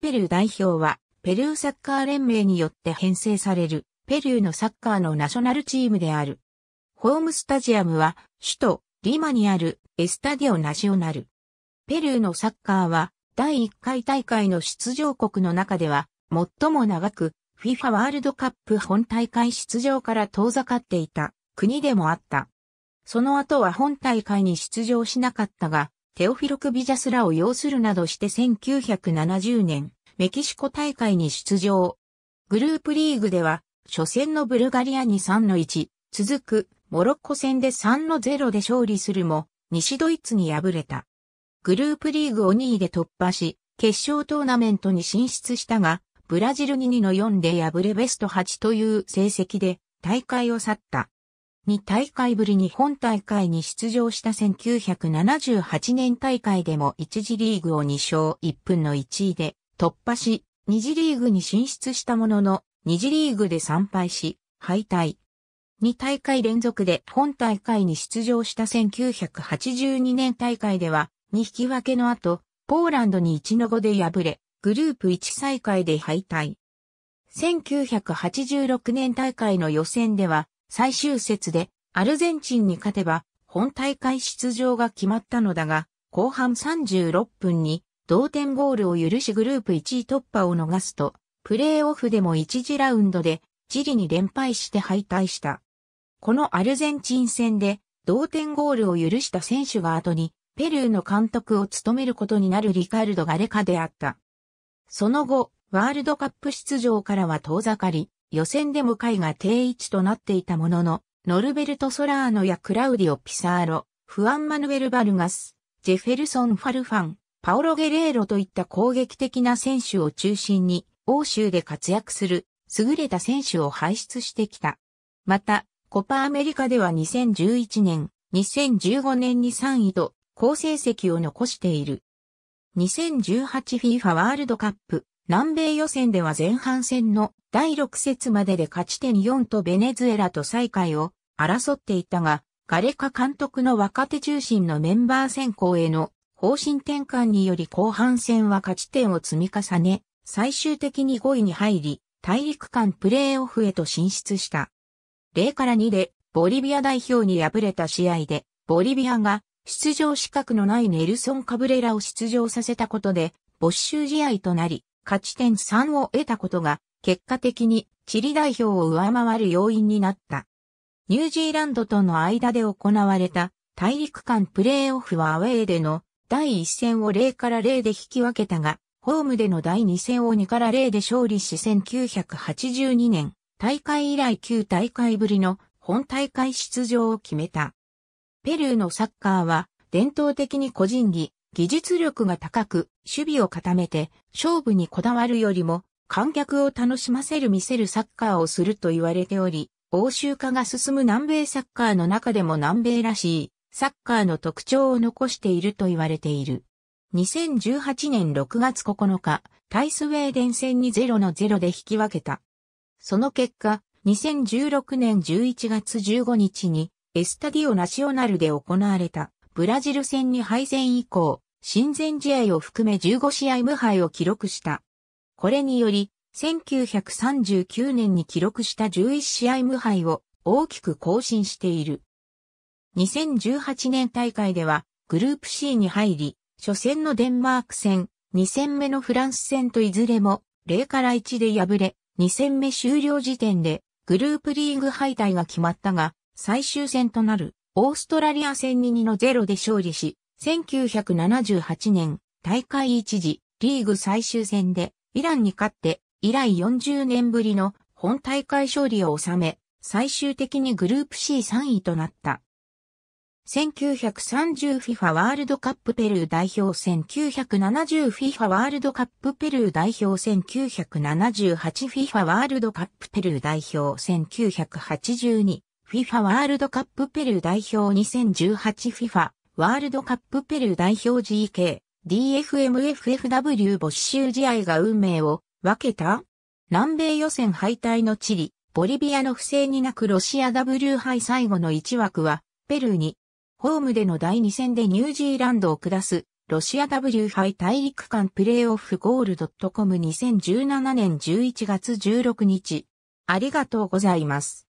ペルー代表は、ペルーサッカー連盟によって編成される、ペルーのサッカーのナショナルチームである。ホームスタジアムは、首都、リマにある、エスタディオナショナル。ペルーのサッカーは、第1回大会の出場国の中では、最も長く、FIFA ワールドカップ本大会出場から遠ざかっていた、国でもあった。その後は本大会に出場しなかったが、テオフィロク・ビジャスらを擁するなどして1970年、メキシコ大会に出場。グループリーグでは、初戦のブルガリアに3の1、続くモロッコ戦で3の0で勝利するも、西ドイツに敗れた。グループリーグを2位で突破し、決勝トーナメントに進出したが、ブラジルに2の4で敗れベスト8という成績で大会を去った。二大会ぶりに本大会に出場した1978年大会でも1次リーグを2勝1分の1位で突破し、2次リーグに進出したものの、2次リーグで参敗し、敗退。2大会連続で本大会に出場した1982年大会では、2引き分けの後、ポーランドに1の5で敗れ、グループ1再開で敗退。1986年大会の予選では、最終節でアルゼンチンに勝てば本大会出場が決まったのだが、後半36分に同点ゴールを許しグループ1位突破を逃すと、プレーオフでも1次ラウンドでチリに連敗して敗退した。このアルゼンチン戦で同点ゴールを許した選手が後にペルーの監督を務めることになるリカルド・ガレカであった。その後、ワールドカップ出場からは遠ざかり、予選でも会が定位置となっていたものの、ノルベルト・ソラーノやクラウディオ・ピサーロ、フアン・マヌエル・バルガス、ジェフェルソン・ファルファン、パオロ・ゲレーロといった攻撃的な選手を中心に、欧州で活躍する優れた選手を輩出してきた。また、コパアメリカでは2011年、2015年に3位と好成績を残している。2018FIFA ワールドカップ南米予選では前半戦の第6節までで勝ち点4とベネズエラと再会を争っていたが、ガレカ監督の若手中心のメンバー選考への方針転換により後半戦は勝ち点を積み重ね、最終的に5位に入り、大陸間プレーオフへと進出した。0から2でボリビア代表に敗れた試合で、ボリビアが出場資格のないネルソン・カブレラを出場させたことで、没収試合となり、勝ち点3を得たことが、結果的にチリ代表を上回る要因になった。ニュージーランドとの間で行われた大陸間プレーオフはアウェーでの第1戦を0から0で引き分けたが、ホームでの第2戦を2から0で勝利し1982年、大会以来9大会ぶりの本大会出場を決めた。ペルーのサッカーは伝統的に個人技、技術力が高く、守備を固めて、勝負にこだわるよりも、観客を楽しませる見せるサッカーをすると言われており、欧州化が進む南米サッカーの中でも南米らしい、サッカーの特徴を残していると言われている。2018年6月9日、対スウェーデン戦に0の0で引き分けた。その結果、2016年11月15日にエスタディオナショナルで行われたブラジル戦に敗戦以降、親善試合を含め15試合無敗を記録した。これにより、1939年に記録した11試合無敗を大きく更新している。2018年大会ではグループ C に入り、初戦のデンマーク戦、2戦目のフランス戦といずれも0から1で敗れ、2戦目終了時点でグループリーグ敗退が決まったが、最終戦となるオーストラリア戦に2の0で勝利し、1978年、大会一時、リーグ最終戦で、イランに勝って、以来40年ぶりの本大会勝利を収め、最終的にグループ C3 位となった。1930FIFA ワールドカップペルー代表 1970FIFA ワールドカップペルー代表 1978FIFA ワールドカップペルー代表 1982FIFA ワールドカップペルー代表 2018FIFA ワールドカップペルー代表 GK、DFMFFW 没収試合が運命を分けた南米予選敗退のチリ、ボリビアの不正になくロシア W 杯最後の1枠は、ペルーに、ホームでの第2戦でニュージーランドを下す、ロシア W 杯大陸間プレーオフゴールドットコム2017年11月16日。ありがとうございます。